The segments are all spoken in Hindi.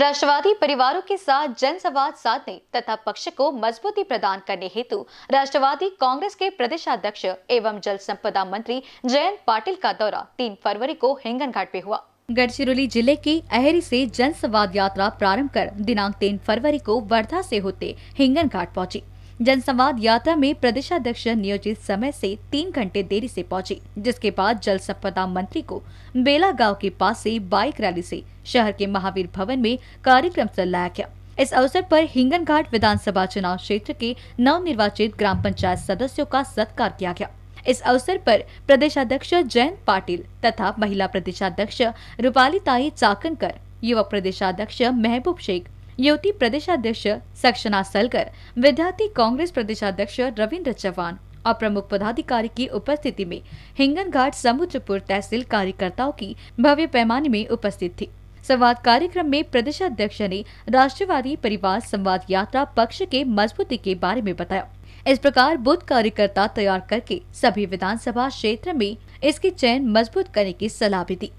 राष्ट्रवादी परिवारों के साथ जनसंवाद साधने तथा पक्ष को मजबूती प्रदान करने हेतु राष्ट्रवादी कांग्रेस के प्रदेश अध्यक्ष एवं जल संपदा मंत्री जयंत पाटिल का दौरा तीन फरवरी को हिंगन घाट पे हुआ गढ़चिरौली जिले के अहरी से जनसंवाद यात्रा प्रारंभ कर दिनांक तीन फरवरी को वर्धा से होते हिंगन घाट पहुँची जनसंवाद यात्रा में प्रदेशाध्यक्ष नियोजित समय से तीन घंटे देरी से पहुंचे जिसके बाद जल संपदा मंत्री को बेला गांव के पास से बाइक रैली से शहर के महावीर भवन में कार्यक्रम से लाया गया इस अवसर पर हिंगन घाट विधानसभा चुनाव क्षेत्र के नव निर्वाचित ग्राम पंचायत सदस्यों का सत्कार किया गया इस अवसर पर प्रदेशाध्यक्ष जयंत पाटिल तथा महिला प्रदेशाध्यक्ष रूपाली ताई चाकनकर युवा प्रदेशाध्यक्ष महबूब शेख युवती प्रदेशाध्यक्ष सक्षना सलकर विद्यार्थी कांग्रेस प्रदेशाध्यक्ष रविन्द्र चौहान और प्रमुख पदाधिकारी की उपस्थिति में हिंगन घाट समुद्रपुर तहसील कार्यकर्ताओं की भव्य पैमाने में उपस्थित थी संवाद कार्यक्रम में प्रदेशाध्यक्ष ने राष्ट्रवादी परिवार संवाद यात्रा पक्ष के मजबूती के बारे में बताया इस प्रकार बुद्ध कार्यकर्ता तैयार करके सभी विधानसभा क्षेत्र में इसके चयन मजबूत करने की सलाह भी दी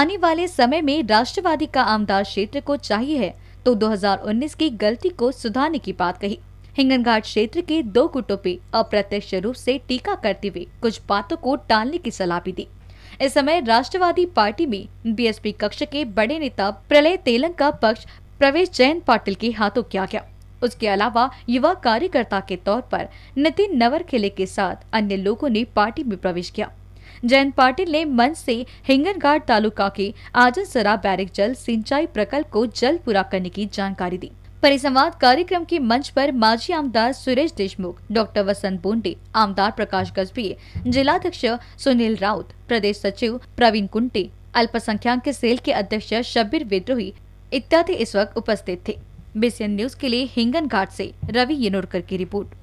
आने वाले समय में राष्ट्रवादी का आमदार क्षेत्र को चाहिए है तो 2019 की गलती को सुधारने की बात कही हिंगन घाट क्षेत्र के दो गुटों पे अप्रत्यक्ष रूप से टीका करते हुए कुछ बातों को टालने की सलाह भी दी इस समय राष्ट्रवादी पार्टी में बीएसपी कक्ष के बड़े नेता प्रलय तेलंग का पक्ष प्रवेश जैन पाटिल के हाथों किया गया उसके अलावा युवा कार्यकर्ता के तौर पर नितिन नवर खेले के साथ अन्य लोगों ने पार्टी में प्रवेश किया जयंत पाटिल ने मंच से घाट तालुका के आजनसरा बैरिक जल सिंचाई प्रकल्प को जल्द पूरा करने की जानकारी दी परिसंवाद कार्यक्रम के मंच पर माजी आमदार सुरेश देशमुख डॉक्टर वसंत बोंडे आमदार प्रकाश गजबीय जिलाध्यक्ष सुनील राउत प्रदेश सचिव प्रवीण कुंटे अल्पसंख्यक के सेल के अध्यक्ष शब्बीर विद्रोही इत्यादि इस वक्त उपस्थित थे बीसीएन न्यूज के लिए हिंगन घाट से रवि येनोरकर की रिपोर्ट